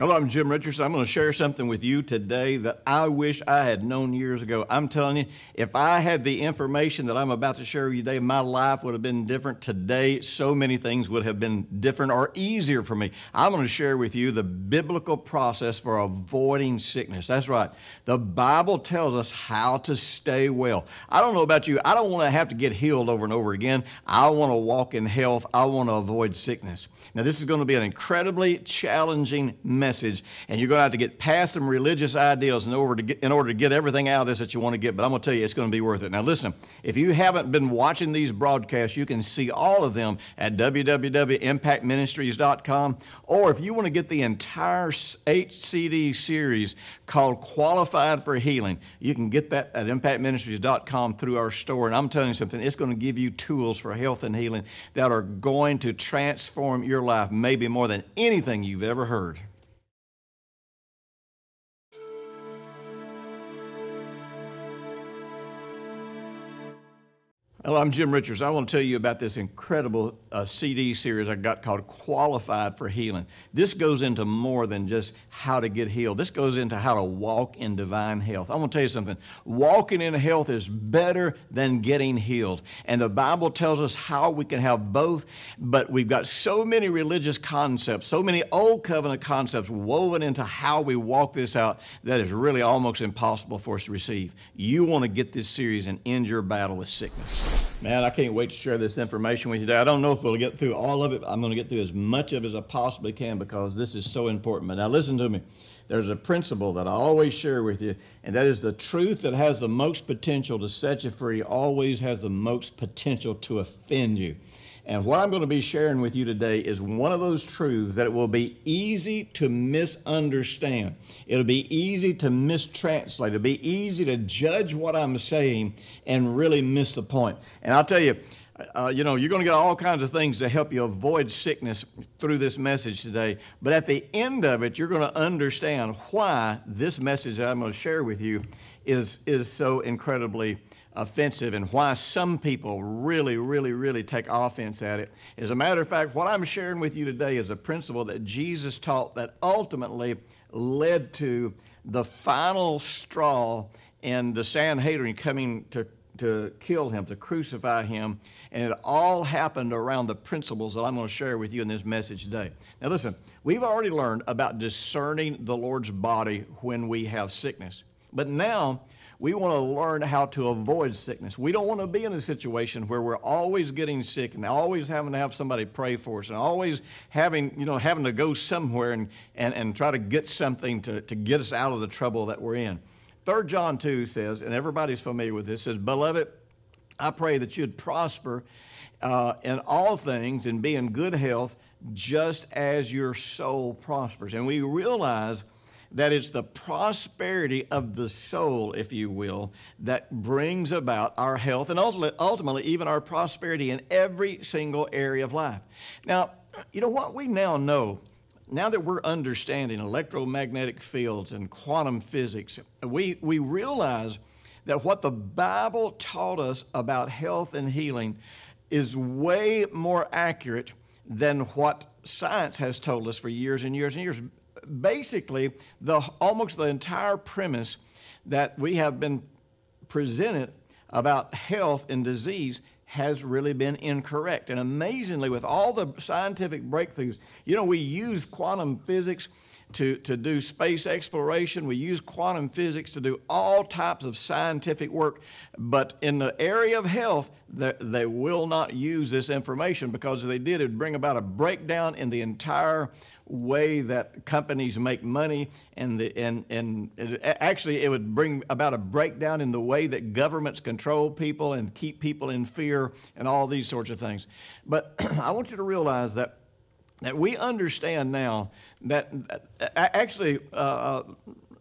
Hello, I'm Jim Richardson. I'm going to share something with you today that I wish I had known years ago. I'm telling you, if I had the information that I'm about to share with you today, my life would have been different today. So many things would have been different or easier for me. I'm going to share with you the biblical process for avoiding sickness. That's right. The Bible tells us how to stay well. I don't know about you. I don't want to have to get healed over and over again. I want to walk in health. I want to avoid sickness. Now, this is going to be an incredibly challenging message message, and you're going to have to get past some religious ideals in order to get, in order to get everything out of this that you want to get. But I'm going to tell you, it's going to be worth it. Now, listen, if you haven't been watching these broadcasts, you can see all of them at www.impactministries.com. Or if you want to get the entire eight CD series called Qualified for Healing, you can get that at impactministries.com through our store. And I'm telling you something, it's going to give you tools for health and healing that are going to transform your life maybe more than anything you've ever heard. Hello, I'm Jim Richards. I want to tell you about this incredible uh, CD series I got called Qualified for Healing. This goes into more than just how to get healed, this goes into how to walk in divine health. I want to tell you something walking in health is better than getting healed. And the Bible tells us how we can have both, but we've got so many religious concepts, so many old covenant concepts woven into how we walk this out that is really almost impossible for us to receive. You want to get this series and end your battle with sickness. Man, I can't wait to share this information with you today. I don't know if we'll get through all of it. I'm going to get through as much of it as I possibly can because this is so important. But now, listen to me. There's a principle that I always share with you, and that is the truth that has the most potential to set you free always has the most potential to offend you. And what I'm going to be sharing with you today is one of those truths that it will be easy to misunderstand. It'll be easy to mistranslate. It'll be easy to judge what I'm saying and really miss the point. And I'll tell you, uh, you know, you're going to get all kinds of things to help you avoid sickness through this message today. But at the end of it, you're going to understand why this message that I'm going to share with you is, is so incredibly offensive and why some people really, really, really take offense at it. As a matter of fact, what I'm sharing with you today is a principle that Jesus taught that ultimately led to the final straw in the Sanhedrin coming to, to kill him, to crucify him. And it all happened around the principles that I'm going to share with you in this message today. Now, listen, we've already learned about discerning the Lord's body when we have sickness. But now, we want to learn how to avoid sickness. We don't want to be in a situation where we're always getting sick and always having to have somebody pray for us and always having, you know, having to go somewhere and, and, and try to get something to, to get us out of the trouble that we're in. 3 John 2 says, and everybody's familiar with this, says, Beloved, I pray that you'd prosper uh, in all things and be in good health just as your soul prospers. And we realize – that is the prosperity of the soul, if you will, that brings about our health and ultimately, ultimately even our prosperity in every single area of life. Now, you know what we now know now that we're understanding electromagnetic fields and quantum physics, we, we realize that what the Bible taught us about health and healing is way more accurate than what science has told us for years and years and years basically the almost the entire premise that we have been presented about health and disease has really been incorrect. And amazingly, with all the scientific breakthroughs, you know, we use quantum physics to, to do space exploration. We use quantum physics to do all types of scientific work. But in the area of health, they, they will not use this information because if they did, it would bring about a breakdown in the entire way that companies make money. And, the, and, and it, actually, it would bring about a breakdown in the way that governments control people and keep people in fear and all these sorts of things. But I want you to realize that that we understand now that actually uh, uh,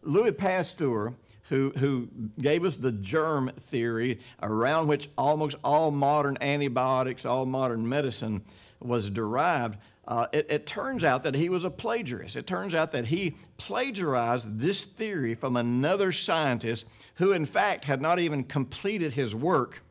Louis Pasteur, who, who gave us the germ theory around which almost all modern antibiotics, all modern medicine was derived, uh, it, it, turns out that he was a plagiarist. It turns out that he plagiarized this theory from another scientist who, in fact, had not even completed his work.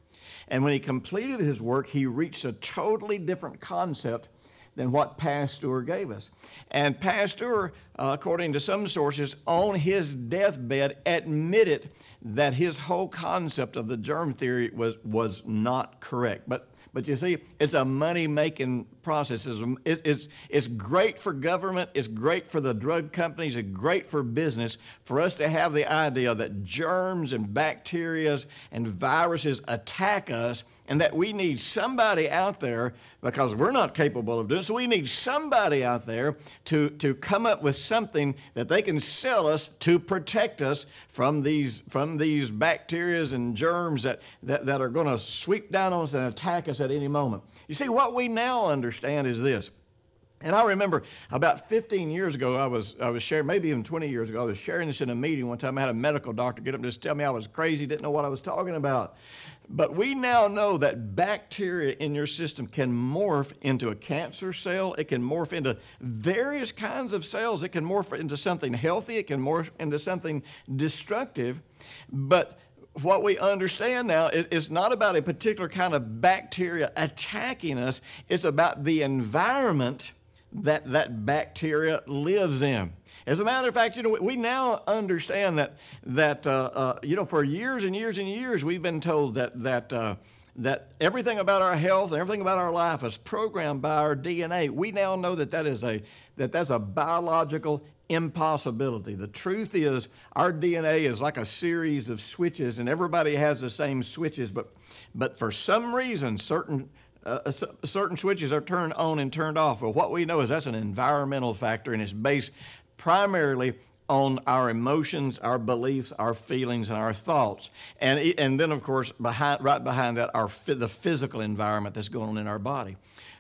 And when he completed his work, he reached a totally different concept than what Pasteur gave us. And Pasteur, uh, according to some sources, on his deathbed admitted that his whole concept of the germ theory was, was not correct. But, but you see, it's a money making process. It's, it's, it's great for government, it's great for the drug companies, it's great for business for us to have the idea that germs and bacteria and viruses attack us and that we need somebody out there because we're not capable of doing so we need somebody out there to, to come up with something that they can sell us to protect us from these from these bacterias and germs that, that, that are going to sweep down on us and attack us at any moment you see what we now understand is this and I remember about 15 years ago, I was, I was sharing, maybe even 20 years ago, I was sharing this in a meeting one time. I had a medical doctor get up and just tell me I was crazy, didn't know what I was talking about. But we now know that bacteria in your system can morph into a cancer cell. It can morph into various kinds of cells. It can morph into something healthy. It can morph into something destructive. But what we understand now is not about a particular kind of bacteria attacking us, it's about the environment that, that bacteria lives in. As a matter of fact, you know, we now understand that, that uh, uh, you know, for years and years and years, we've been told that, that, uh, that everything about our health and everything about our life is programmed by our DNA. We now know that, that is a, that that's a biological impossibility. The truth is, our DNA is like a series of switches, and everybody has the same switches, but, but for some reason, certain uh, uh certain switches are turned on and turned off. Well, what we know is that's an environmental factor and it's based primarily on our emotions, our beliefs, our feelings, and our thoughts. And, and then, of course, behind, right behind that, our, the physical environment that's going on in our body.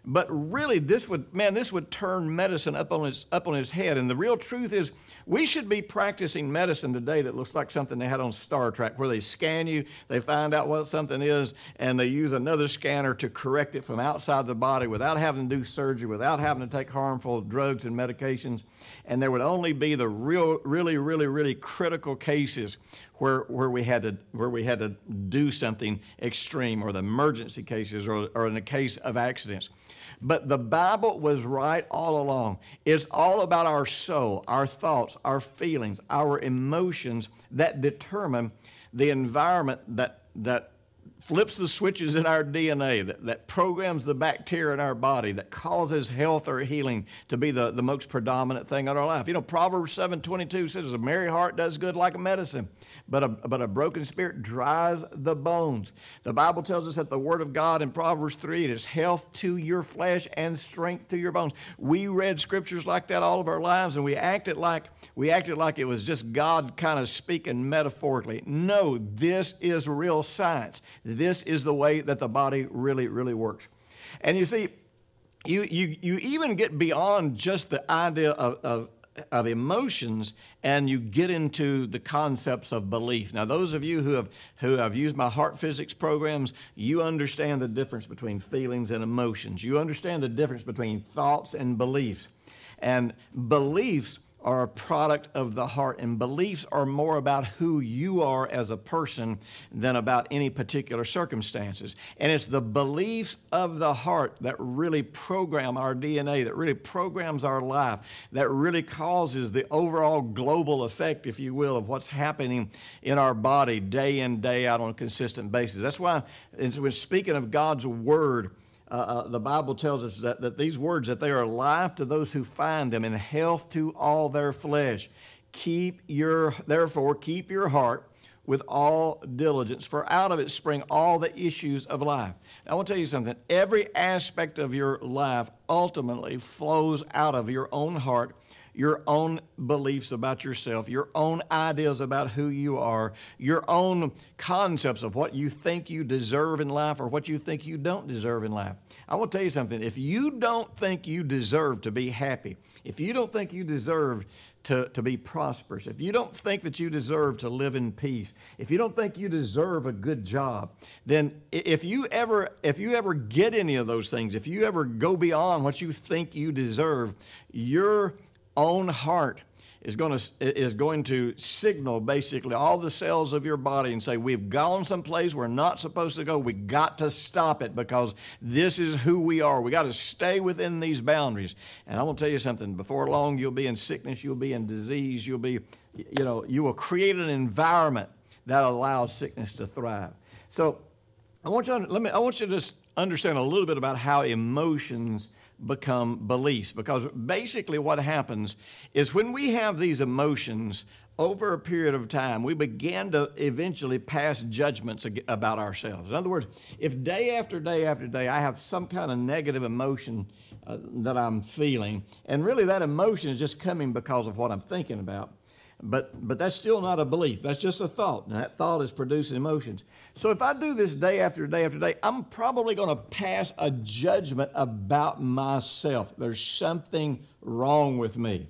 But really, this would, man, this would turn medicine up on, his, up on his head. And the real truth is, we should be practicing medicine today that looks like something they had on Star Trek, where they scan you, they find out what something is, and they use another scanner to correct it from outside the body without having to do surgery, without having to take harmful drugs and medications. And there would only be the real, really, really, really critical cases where, where, we had to, where we had to do something extreme or the emergency cases or, or in the case of accidents. But the Bible was right all along. It's all about our soul, our thoughts, our feelings, our emotions that determine the environment that, that flips the switches in our DNA, that, that programs the bacteria in our body, that causes health or healing to be the, the most predominant thing in our life. You know, Proverbs 7.22 says, a merry heart does good like a medicine, but a, but a broken spirit dries the bones. The Bible tells us that the word of God in Proverbs 3, it is health to your flesh and strength to your bones. We read scriptures like that all of our lives, and we acted like, we acted like it was just God kind of speaking metaphorically. No, this is real science this is the way that the body really, really works. And you see, you, you, you even get beyond just the idea of, of, of emotions and you get into the concepts of belief. Now, those of you who have, who have used my heart physics programs, you understand the difference between feelings and emotions. You understand the difference between thoughts and beliefs. And beliefs are a product of the heart, and beliefs are more about who you are as a person than about any particular circumstances. And it's the beliefs of the heart that really program our DNA, that really programs our life, that really causes the overall global effect, if you will, of what's happening in our body day in, day out on a consistent basis. That's why, when speaking of God's Word, uh, uh, the Bible tells us that, that these words, that they are life to those who find them and health to all their flesh. Keep your, therefore, keep your heart with all diligence, for out of it spring all the issues of life. Now, I want to tell you something. Every aspect of your life ultimately flows out of your own heart your own beliefs about yourself, your own ideas about who you are, your own concepts of what you think you deserve in life or what you think you don't deserve in life. I will tell you something. If you don't think you deserve to be happy, if you don't think you deserve to, to be prosperous, if you don't think that you deserve to live in peace, if you don't think you deserve a good job, then if you ever if you ever get any of those things, if you ever go beyond what you think you deserve, your own heart is going to is going to signal basically all the cells of your body and say we've gone someplace we're not supposed to go we got to stop it because this is who we are we got to stay within these boundaries and i'm going to tell you something before long you'll be in sickness you'll be in disease you'll be you know you will create an environment that allows sickness to thrive so i want you to, let me i want you to just understand a little bit about how emotions become beliefs. Because basically, what happens is when we have these emotions over a period of time, we begin to eventually pass judgments about ourselves. In other words, if day after day after day I have some kind of negative emotion uh, that I'm feeling, and really that emotion is just coming because of what I'm thinking about, but, but that's still not a belief. That's just a thought. And that thought is producing emotions. So if I do this day after day after day, I'm probably going to pass a judgment about myself. There's something wrong with me.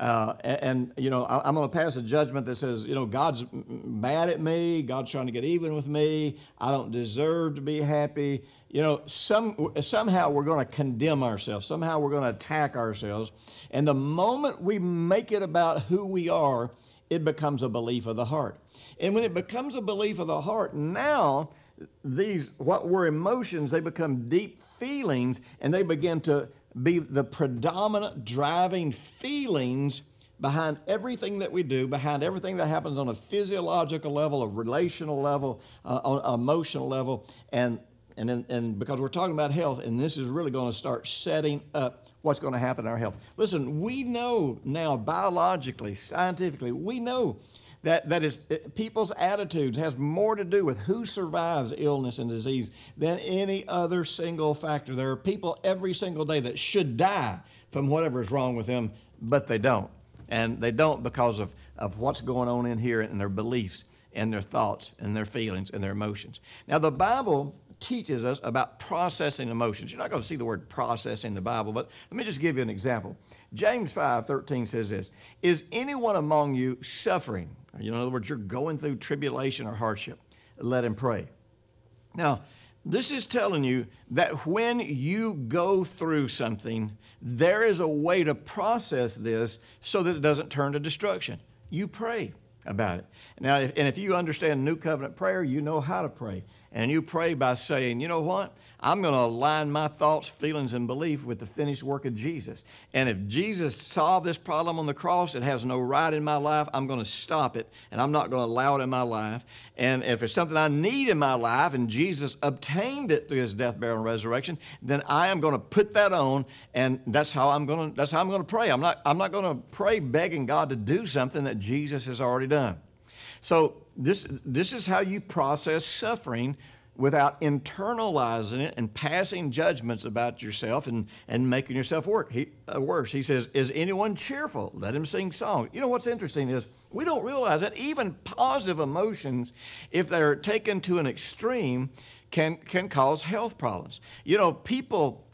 Uh, and, you know, I'm going to pass a judgment that says, you know, God's mad at me. God's trying to get even with me. I don't deserve to be happy. You know, some, somehow we're going to condemn ourselves. Somehow we're going to attack ourselves. And the moment we make it about who we are, it becomes a belief of the heart. And when it becomes a belief of the heart, now these, what were emotions, they become deep feelings and they begin to be the predominant driving feelings behind everything that we do, behind everything that happens on a physiological level, a relational level, uh, on an emotional level, and and, in, and because we're talking about health, and this is really going to start setting up what's going to happen in our health. Listen, we know now biologically, scientifically, we know that, that is eh, people's attitudes has more to do with who survives illness and disease than any other single factor. There are people every single day that should die from whatever is wrong with them, but they don't. And they don't because of, of what's going on in here and their beliefs and their thoughts and their feelings and their emotions. Now, the Bible teaches us about processing emotions. You're not going to see the word process in the Bible, but let me just give you an example. James 5 13 says this Is anyone among you suffering? You know, in other words, you're going through tribulation or hardship. Let him pray. Now, this is telling you that when you go through something, there is a way to process this so that it doesn't turn to destruction. You pray about it. Now, if, and if you understand New Covenant prayer, you know how to pray. And you pray by saying, you know what? I'm going to align my thoughts, feelings, and belief with the finished work of Jesus. And if Jesus solved this problem on the cross, it has no right in my life. I'm going to stop it, and I'm not going to allow it in my life. And if it's something I need in my life, and Jesus obtained it through His death, burial, and resurrection, then I am going to put that on, and that's how I'm going to. That's how I'm going to pray. I'm not. I'm not going to pray begging God to do something that Jesus has already done. So this, this is how you process suffering without internalizing it and passing judgments about yourself and, and making yourself work, he, uh, worse. He says, Is anyone cheerful? Let him sing songs. You know what's interesting is we don't realize that even positive emotions, if they're taken to an extreme, can, can cause health problems. You know, people,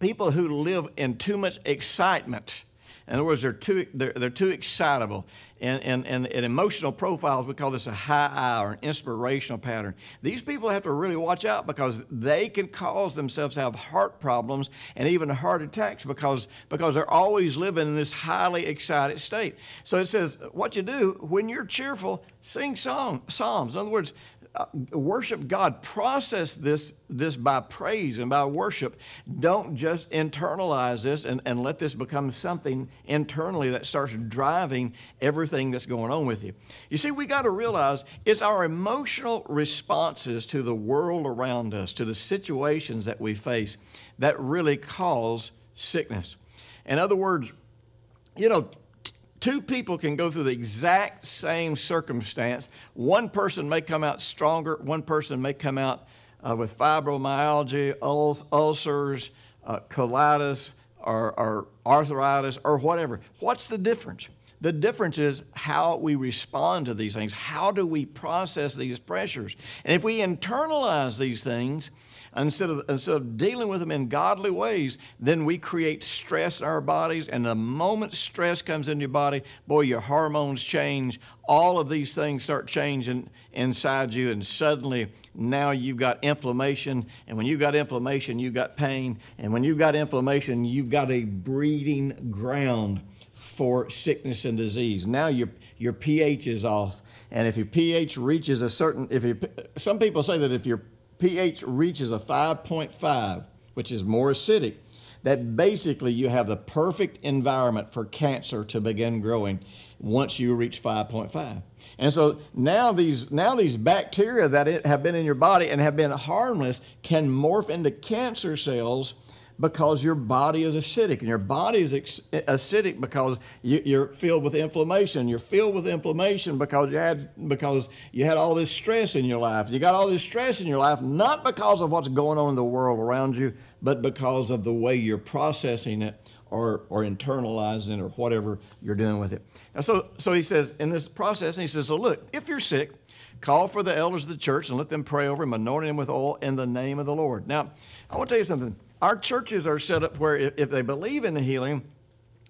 people who live in too much excitement, in other words, they're too, they're, they're too excitable. And, and, and, emotional profiles, we call this a high or an inspirational pattern. These people have to really watch out because they can cause themselves to have heart problems and even heart attacks because, because they're always living in this highly excited state. So it says, what you do when you're cheerful, sing song, psalms. In other words, uh, worship God. Process this, this by praise and by worship. Don't just internalize this and, and let this become something internally that starts driving everything that's going on with you. You see, we got to realize it's our emotional responses to the world around us, to the situations that we face, that really cause sickness. In other words, you know, Two people can go through the exact same circumstance. One person may come out stronger, one person may come out uh, with fibromyalgia, ulcers, uh, colitis, or, or arthritis, or whatever. What's the difference? The difference is how we respond to these things. How do we process these pressures? And if we internalize these things, Instead of, instead of dealing with them in godly ways, then we create stress in our bodies. And the moment stress comes in your body, boy, your hormones change. All of these things start changing inside you. And suddenly, now you've got inflammation. And when you've got inflammation, you've got pain. And when you've got inflammation, you've got a breeding ground for sickness and disease. Now your your pH is off, and if your pH reaches a certain, if you, some people say that if your pH reaches a 5.5, which is more acidic, that basically you have the perfect environment for cancer to begin growing once you reach 5.5. And so now these now these bacteria that have been in your body and have been harmless can morph into cancer cells because your body is acidic, and your body is acidic because you, are filled with inflammation. You're filled with inflammation because you had because you had all this stress in your life. You got all this stress in your life not because of what's going on in the world around you, but because of the way you're processing it or, or internalizing it or whatever you're doing with it. Now, so, so he says in this process, he says, so look, if you're sick, call for the elders of the church and let them pray over him, anointing him with oil in the name of the Lord. Now, I want to tell you something. Our churches are set up where, if they believe in the healing,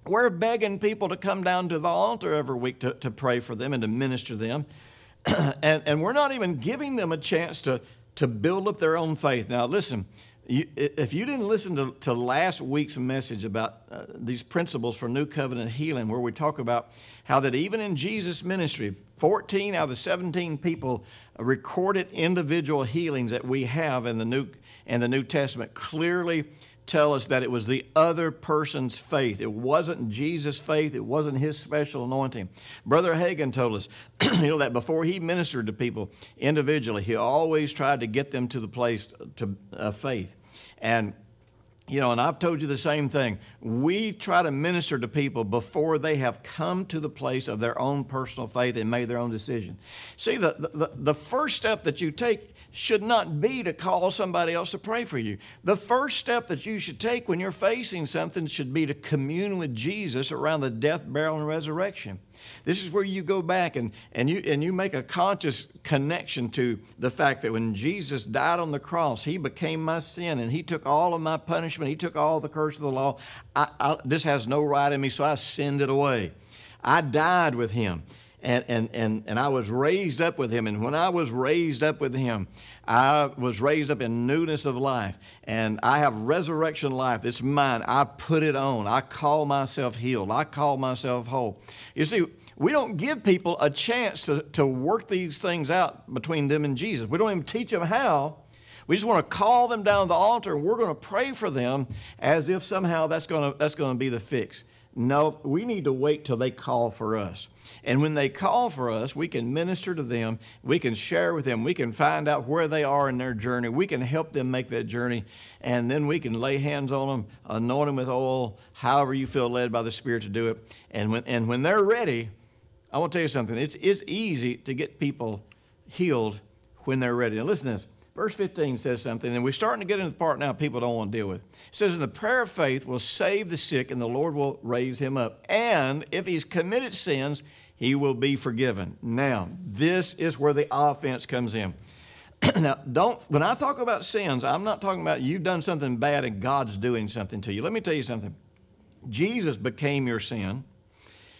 we're begging people to come down to the altar every week to, to pray for them and to minister them. and, and we're not even giving them a chance to, to build up their own faith. Now, listen, you, if you didn't listen to, to last week's message about uh, these principles for new covenant healing, where we talk about how that even in Jesus' ministry, 14 out of the 17 people recorded individual healings that we have in the New, in the new Testament clearly tell us that it was the other person's faith. It wasn't Jesus' faith. It wasn't his special anointing. Brother Hagan told us, you know, that before he ministered to people individually, he always tried to get them to the place to faith. And you know, and I've told you the same thing. We try to minister to people before they have come to the place of their own personal faith and made their own decision. See, the, the, the first step that you take should not be to call somebody else to pray for you. The first step that you should take when you're facing something should be to commune with Jesus around the death, burial, and resurrection. This is where you go back and, and, you, and you make a conscious connection to the fact that when Jesus died on the cross, he became my sin and he took all of my punishment, he took all the curse of the law. I, I, this has no right in me, so I sinned it away. I died with him and, and, and, and I was raised up with him. And when I was raised up with him, I was raised up in newness of life. And I have resurrection life. It's mine. I put it on. I call myself healed. I call myself whole. You see, we don't give people a chance to, to work these things out between them and Jesus. We don't even teach them how. We just want to call them down to the altar and we're going to pray for them as if somehow that's going to, that's going to be the fix. No, we need to wait till they call for us. And when they call for us, we can minister to them, we can share with them, we can find out where they are in their journey, we can help them make that journey, and then we can lay hands on them, anoint them with oil, however you feel led by the Spirit to do it. And when, and when they're ready, I want to tell you something it's, it's easy to get people healed when they're ready. Now, listen to this. Verse 15 says something, and we're starting to get into the part now people don't want to deal with. It says, And the prayer of faith will save the sick, and the Lord will raise him up. And if he's committed sins, he will be forgiven. Now, this is where the offense comes in. now, don't, when I talk about sins, I'm not talking about you've done something bad and God's doing something to you. Let me tell you something Jesus became your sin.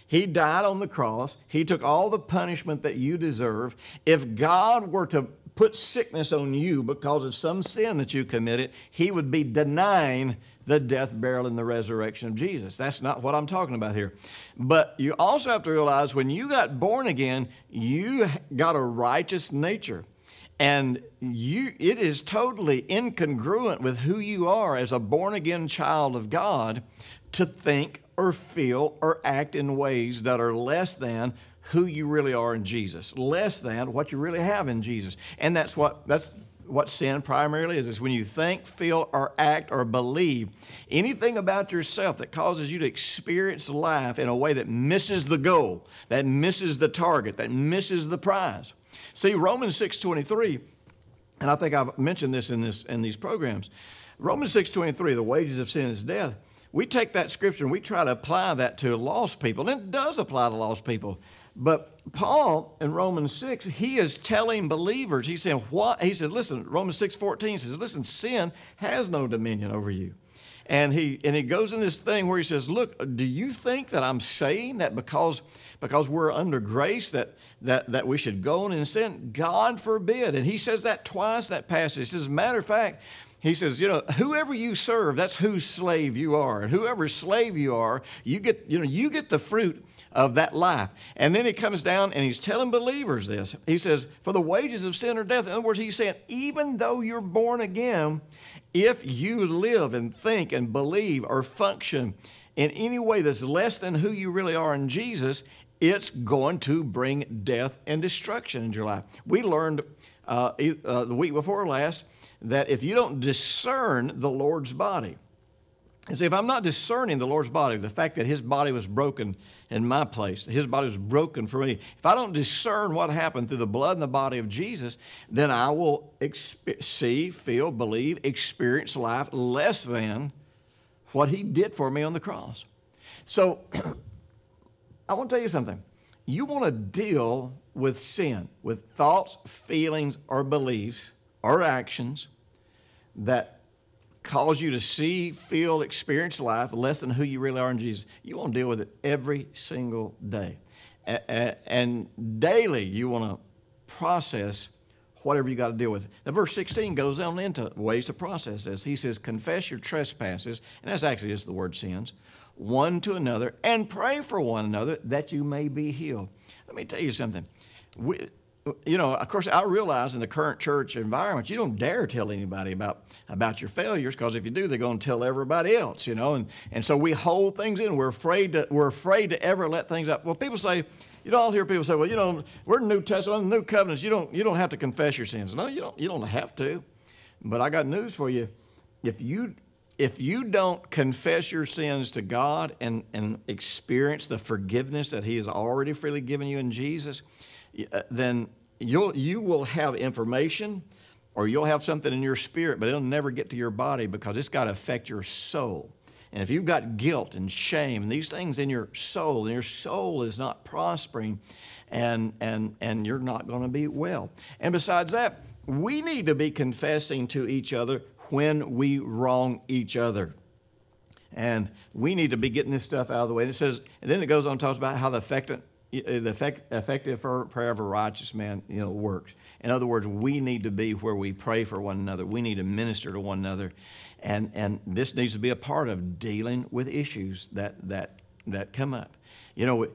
He died on the cross. He took all the punishment that you deserve. If God were to put sickness on you because of some sin that you committed, he would be denying the death, burial, and the resurrection of Jesus. That's not what I'm talking about here. But you also have to realize when you got born again, you got a righteous nature. And you, it is totally incongruent with who you are as a born again child of God to think or feel or act in ways that are less than who you really are in Jesus, less than what you really have in Jesus. And that's what, that's what sin primarily is is when you think, feel, or act, or believe anything about yourself that causes you to experience life in a way that misses the goal, that misses the target, that misses the prize. See, Romans 6.23, and I think I've mentioned this in, this, in these programs. Romans 6.23, the wages of sin is death. We take that scripture and we try to apply that to lost people, and it does apply to lost people. But Paul in Romans 6, he is telling believers, he's saying, what? He said, listen, Romans 6 14 says, listen, sin has no dominion over you and he and he goes in this thing where he says, "Look, do you think that I'm saying that because because we're under grace that that that we should go on and sin? God forbid." And he says that twice that passage. As a matter of fact, he says, you know, whoever you serve, that's whose slave you are, and whoever slave you are, you get, you know, you get the fruit of that life. And then he comes down and he's telling believers this. He says, for the wages of sin are death. In other words, he's saying, even though you're born again if you live and think and believe or function in any way that's less than who you really are in Jesus, it's going to bring death and destruction in your life. We learned uh, uh, the week before last that if you don't discern the Lord's body, and so if I'm not discerning the Lord's body, the fact that his body was broken in my place, his body was broken for me, if I don't discern what happened through the blood and the body of Jesus, then I will exp- see, feel, believe, experience life less than what he did for me on the cross. So I want to tell you something. You want to deal with sin, with thoughts, feelings, or beliefs or actions that cause you to see, feel, experience life less than who you really are in Jesus. You want to deal with it every single day. And daily, you want to process whatever you got to deal with. Now, verse 16 goes on into ways to process this. He says, Confess your trespasses, and that's actually just the word sins, one to another, and pray for one another that you may be healed. Let me tell you something. We, you know, of course, I realize in the current church environment, you don't dare tell anybody about about your failures because if you do, they're going to tell everybody else, you know. And and so we hold things in. We're afraid to we're afraid to ever let things up. Well, people say, you know, I'll hear people say, well, you know, we're New Testament, New Covenants. You don't you don't have to confess your sins. No, you don't you don't have to. But I got news for you. If you if you don't confess your sins to God and, and experience the forgiveness that He has already freely given you in Jesus, uh, then you'll, you will have information or you'll have something in your spirit, but it'll never get to your body because it's got to affect your soul. And if you've got guilt and shame and these things in your soul, and your soul is not prospering, and, and, and you're not going to be well. And besides that, we need to be confessing to each other when we wrong each other. And we need to be getting this stuff out of the way. And it says, and then it goes on and talks about how the affectant the effect, effective prayer of a righteous man you know works in other words we need to be where we pray for one another we need to minister to one another and and this needs to be a part of dealing with issues that that that come up you know we,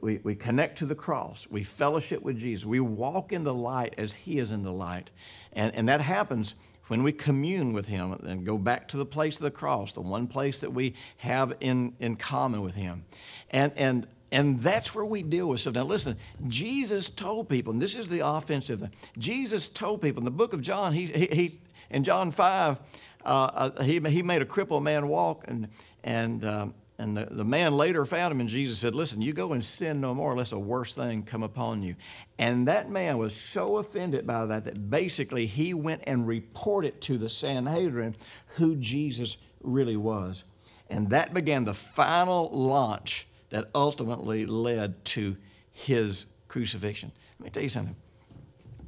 we, we connect to the cross. We fellowship with Jesus. We walk in the light as He is in the light. And, and that happens when we commune with Him and go back to the place of the cross, the one place that we have in, in common with Him. And, and and that's where we deal with stuff. Now, listen, Jesus told people, and this is the offensive thing. Jesus told people in the book of John, he, he, he in John 5, uh, uh he, he made a crippled man walk, and, and, um, and the, the man later found him, and Jesus said, Listen, you go and sin no more, lest a worse thing come upon you. And that man was so offended by that that basically he went and reported to the Sanhedrin who Jesus really was. And that began the final launch that ultimately led to his crucifixion. Let me tell you something.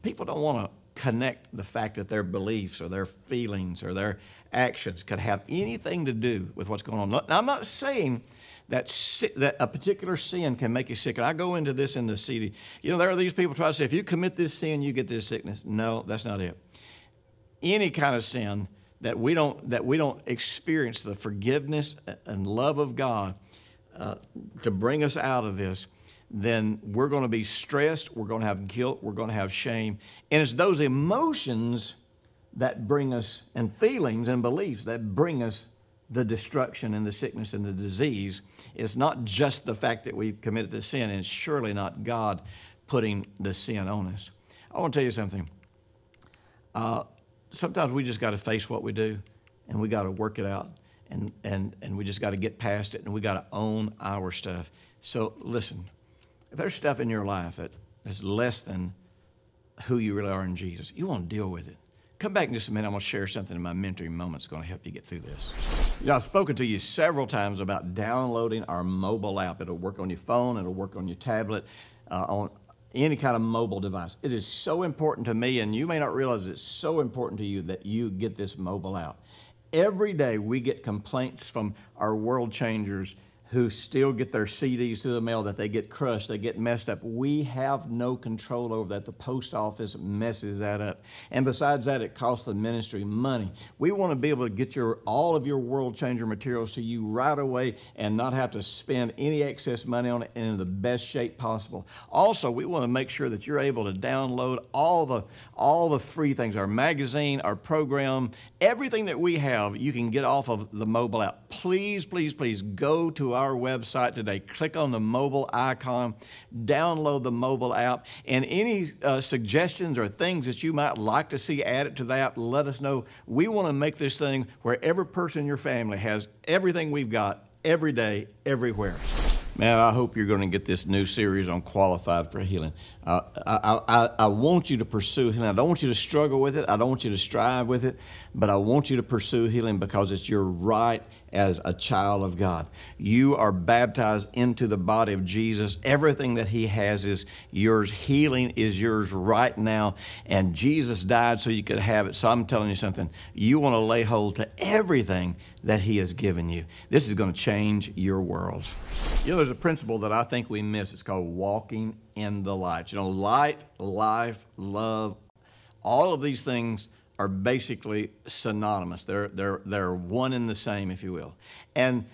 People don't want to connect the fact that their beliefs or their feelings or their actions could have anything to do with what's going on. Now, I'm not saying that, si- that a particular sin can make you sick. And I go into this in the CD. You know, there are these people try to say, if you commit this sin, you get this sickness. No, that's not it. Any kind of sin that we don't that we don't experience the forgiveness and love of God uh, to bring us out of this, then we're going to be stressed, we're going to have guilt, we're going to have shame. And it's those emotions that bring us, and feelings and beliefs that bring us the destruction and the sickness and the disease. It's not just the fact that we've committed the sin, and surely not God putting the sin on us. I want to tell you something. Uh, sometimes we just got to face what we do and we got to work it out and, and, and we just got to get past it and we got to own our stuff. So listen, if there's stuff in your life that is less than who you really are in Jesus, you want to deal with it. Come back in just a minute. I'm going to share something in my mentoring moment that's going to help you get through this. You know, I've spoken to you several times about downloading our mobile app. It'll work on your phone, it'll work on your tablet, uh, on any kind of mobile device. It is so important to me, and you may not realize it's so important to you that you get this mobile app. Every day we get complaints from our world changers who still get their CDs through the mail that they get crushed, they get messed up. We have no control over that. The post office messes that up. And besides that, it costs the ministry money. We want to be able to get your all of your world changer materials to you right away and not have to spend any excess money on it and in the best shape possible. Also, we want to make sure that you're able to download all the all the free things, our magazine, our program, everything that we have, you can get off of the mobile app. Please, please, please go to our website today. Click on the mobile icon, download the mobile app, and any uh, suggestions or things that you might like to see added to that, let us know. We want to make this thing where every person in your family has everything we've got every day, everywhere. Man, I hope you're going to get this new series on Qualified for Healing. Uh, I, I, I want you to pursue healing. I don't want you to struggle with it. I don't want you to strive with it, but I want you to pursue healing because it's your right as a child of God. You are baptized into the body of Jesus. Everything that He has is yours. Healing is yours right now. And Jesus died so you could have it. So I'm telling you something. You want to lay hold to everything that He has given you. This is going to change your world. You know, there's a principle that I think we miss. It's called walking in the light. You know, light, life, love, all of these things are basically synonymous. They're, they're, they're one and the same, if you will. And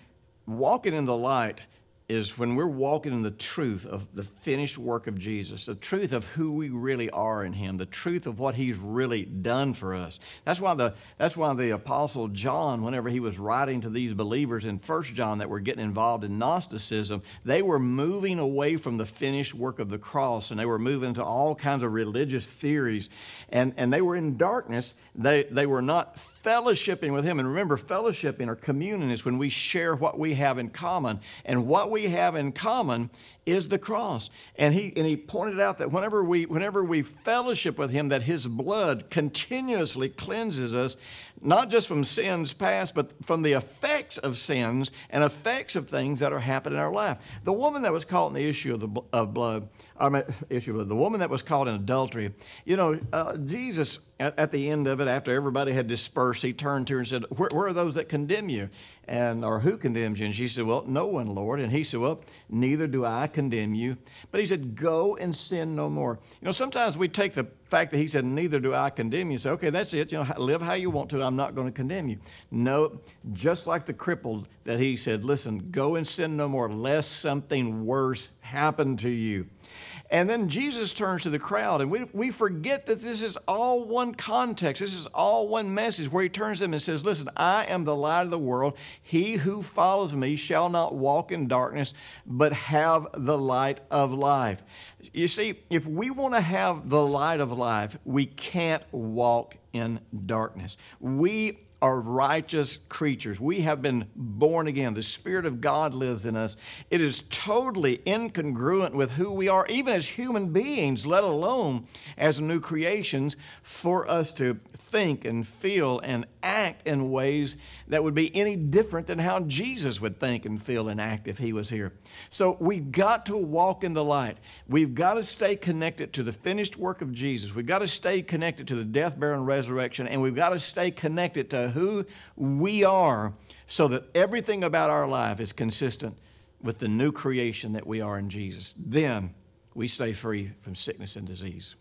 walking in the light is when we're walking in the truth of the finished work of Jesus, the truth of who we really are in Him, the truth of what He's really done for us. That's why the that's why the Apostle John, whenever he was writing to these believers in First John that were getting involved in Gnosticism, they were moving away from the finished work of the cross and they were moving to all kinds of religious theories. And, and they were in darkness. They they were not fellowshipping with him. And remember, fellowshipping or communion is when we share what we have in common. And what we we have in common is the cross. And he, and he pointed out that whenever we, whenever we fellowship with him, that his blood continuously cleanses us, not just from sins past, but from the effects of sins and effects of things that are happening in our life. The woman that was caught in the issue of, the, of blood, I mean, issue of blood, the woman that was caught in adultery, you know, uh, Jesus at, at, the end of it, after everybody had dispersed, he turned to her and said, where, where are those that condemn you? And, or who condemns you? And she said, well, no one, Lord. And he said, well, neither do I condemn condemn you. But he said, Go and sin no more. You know, sometimes we take the fact that he said, Neither do I condemn you, say, Okay, that's it. You know, live how you want to. I'm not going to condemn you. No, just like the crippled that he said, Listen, go and sin no more, lest something worse happen to you. And then Jesus turns to the crowd, and we, we forget that this is all one context. This is all one message where he turns to them and says, Listen, I am the light of the world. He who follows me shall not walk in darkness, but have the light of life. You see, if we want to have the light of life, we can't walk in darkness. We are righteous creatures. We have been born again. The Spirit of God lives in us. It is totally incongruent with who we are, even as human beings, let alone as new creations, for us to think and feel and act in ways that would be any different than how Jesus would think and feel and act if he was here. So we've got to walk in the light. We've got to stay connected to the finished work of Jesus. We've got to stay connected to the death, burial, and resurrection, and we've got to stay connected to who we are so that everything about our life is consistent with the new creation that we are in Jesus. Then we stay free from sickness and disease.